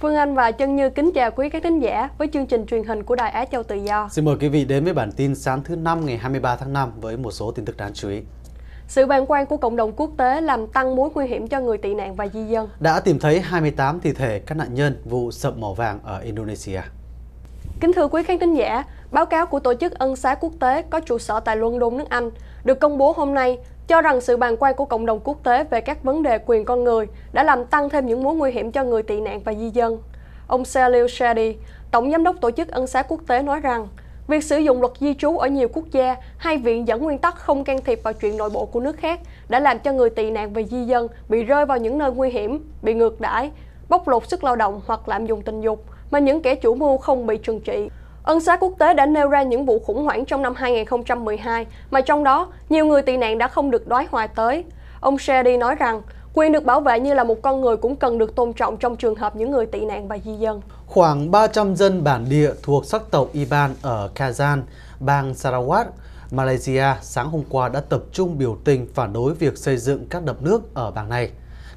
Phương Anh và Trân Như kính chào quý các thính giả với chương trình truyền hình của Đài Á Châu Tự Do. Xin mời quý vị đến với bản tin sáng thứ năm ngày 23 tháng 5 với một số tin tức đáng chú ý. Sự bàng quan của cộng đồng quốc tế làm tăng mối nguy hiểm cho người tị nạn và di dân. Đã tìm thấy 28 thi thể các nạn nhân vụ sập mỏ vàng ở Indonesia. Kính thưa quý khán thính giả, báo cáo của Tổ chức Ân xá Quốc tế có trụ sở tại London, nước Anh được công bố hôm nay cho rằng sự bàn quay của cộng đồng quốc tế về các vấn đề quyền con người đã làm tăng thêm những mối nguy hiểm cho người tị nạn và di dân. Ông Salil Shadi, Tổng Giám đốc Tổ chức Ân xá Quốc tế nói rằng, việc sử dụng luật di trú ở nhiều quốc gia hay viện dẫn nguyên tắc không can thiệp vào chuyện nội bộ của nước khác đã làm cho người tị nạn và di dân bị rơi vào những nơi nguy hiểm, bị ngược đãi, bóc lột sức lao động hoặc lạm dụng tình dục mà những kẻ chủ mưu không bị trừng trị. Ân xá quốc tế đã nêu ra những vụ khủng hoảng trong năm 2012, mà trong đó nhiều người tị nạn đã không được đoái hoài tới. Ông Sherry nói rằng, quyền được bảo vệ như là một con người cũng cần được tôn trọng trong trường hợp những người tị nạn và di dân. Khoảng 300 dân bản địa thuộc sắc tộc Iban ở Kazan, bang Sarawak, Malaysia sáng hôm qua đã tập trung biểu tình phản đối việc xây dựng các đập nước ở bang này.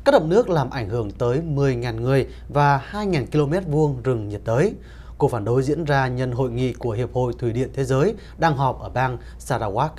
Các đập nước làm ảnh hưởng tới 10.000 người và 2.000 km vuông rừng nhiệt đới. Cuộc phản đối diễn ra nhân hội nghị của Hiệp hội Thủy điện Thế giới đang họp ở bang Sarawak.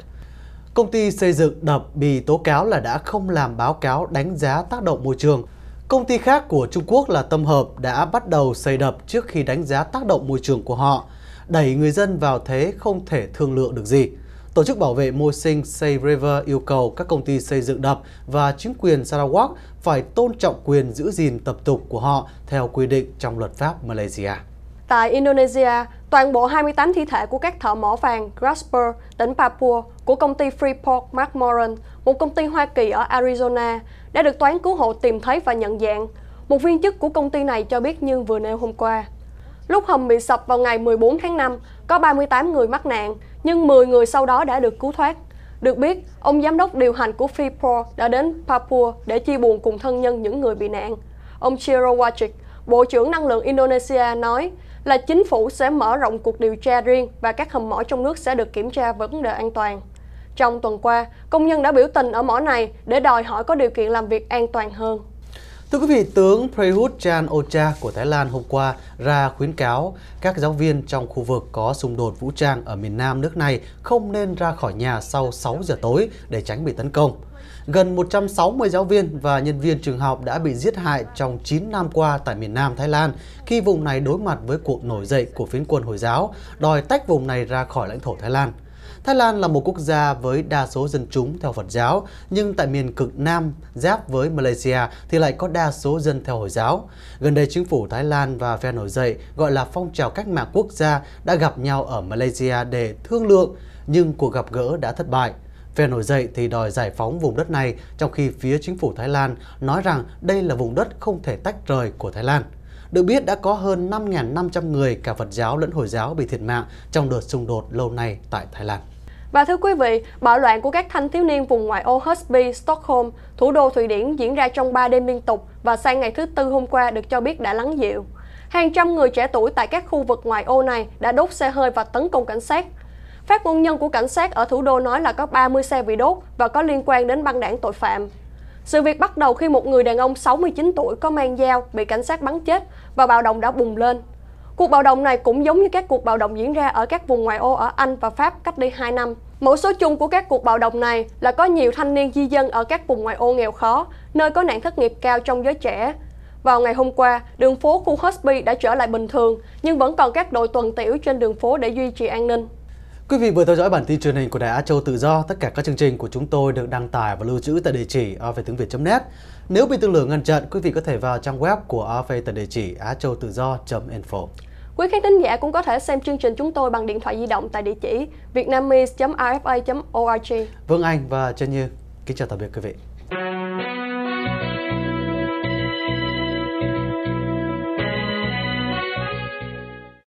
Công ty xây dựng đập bị tố cáo là đã không làm báo cáo đánh giá tác động môi trường. Công ty khác của Trung Quốc là Tâm Hợp đã bắt đầu xây đập trước khi đánh giá tác động môi trường của họ, đẩy người dân vào thế không thể thương lượng được gì. Tổ chức bảo vệ môi sinh Save River yêu cầu các công ty xây dựng đập và chính quyền Sarawak phải tôn trọng quyền giữ gìn tập tục của họ theo quy định trong luật pháp Malaysia. Tại Indonesia, toàn bộ 28 thi thể của các thợ mỏ vàng Grasper, tỉnh Papua của công ty Freeport McMoran, một công ty Hoa Kỳ ở Arizona, đã được toán cứu hộ tìm thấy và nhận dạng. Một viên chức của công ty này cho biết như vừa nêu hôm qua. Lúc hầm bị sập vào ngày 14 tháng 5, có 38 người mắc nạn, nhưng 10 người sau đó đã được cứu thoát. Được biết, ông giám đốc điều hành của Freeport đã đến Papua để chia buồn cùng thân nhân những người bị nạn. Ông Chiro Wajik, Bộ trưởng Năng lượng Indonesia nói, là chính phủ sẽ mở rộng cuộc điều tra riêng và các hầm mỏ trong nước sẽ được kiểm tra vấn đề an toàn. Trong tuần qua, công nhân đã biểu tình ở mỏ này để đòi hỏi có điều kiện làm việc an toàn hơn. Thưa quý vị, tướng Prayut Chan Ocha của Thái Lan hôm qua ra khuyến cáo các giáo viên trong khu vực có xung đột vũ trang ở miền Nam nước này không nên ra khỏi nhà sau 6 giờ tối để tránh bị tấn công. Gần 160 giáo viên và nhân viên trường học đã bị giết hại trong 9 năm qua tại miền Nam Thái Lan khi vùng này đối mặt với cuộc nổi dậy của phiến quân Hồi giáo, đòi tách vùng này ra khỏi lãnh thổ Thái Lan. Thái Lan là một quốc gia với đa số dân chúng theo Phật giáo, nhưng tại miền cực Nam giáp với Malaysia thì lại có đa số dân theo Hồi giáo. Gần đây, chính phủ Thái Lan và phe nổi dậy gọi là phong trào cách mạng quốc gia đã gặp nhau ở Malaysia để thương lượng, nhưng cuộc gặp gỡ đã thất bại. Phe nổi dậy thì đòi giải phóng vùng đất này, trong khi phía chính phủ Thái Lan nói rằng đây là vùng đất không thể tách rời của Thái Lan. Được biết đã có hơn 5.500 người cả Phật giáo lẫn Hồi giáo bị thiệt mạng trong đợt xung đột lâu nay tại Thái Lan. Và thưa quý vị, bạo loạn của các thanh thiếu niên vùng ngoại ô Husby, Stockholm, thủ đô Thụy Điển diễn ra trong 3 đêm liên tục và sang ngày thứ Tư hôm qua được cho biết đã lắng dịu. Hàng trăm người trẻ tuổi tại các khu vực ngoại ô này đã đốt xe hơi và tấn công cảnh sát. Phát ngôn nhân của cảnh sát ở thủ đô nói là có 30 xe bị đốt và có liên quan đến băng đảng tội phạm. Sự việc bắt đầu khi một người đàn ông 69 tuổi có mang dao bị cảnh sát bắn chết và bạo động đã bùng lên. Cuộc bạo động này cũng giống như các cuộc bạo động diễn ra ở các vùng ngoại ô ở Anh và Pháp cách đây 2 năm. Mẫu số chung của các cuộc bạo động này là có nhiều thanh niên di dân ở các vùng ngoại ô nghèo khó, nơi có nạn thất nghiệp cao trong giới trẻ. Vào ngày hôm qua, đường phố khu Hosby đã trở lại bình thường, nhưng vẫn còn các đội tuần tiểu trên đường phố để duy trì an ninh. Quý vị vừa theo dõi bản tin truyền hình của Đài Á Châu Tự Do. Tất cả các chương trình của chúng tôi được đăng tải và lưu trữ tại địa chỉ về net Nếu bị tương lửa ngăn chặn, quý vị có thể vào trang web của AV tại địa chỉ á info Quý khán thính giả cũng có thể xem chương trình chúng tôi bằng điện thoại di động tại địa chỉ vietnamese.rfa.org. Vương Anh và Trân Như, kính chào tạm biệt quý vị.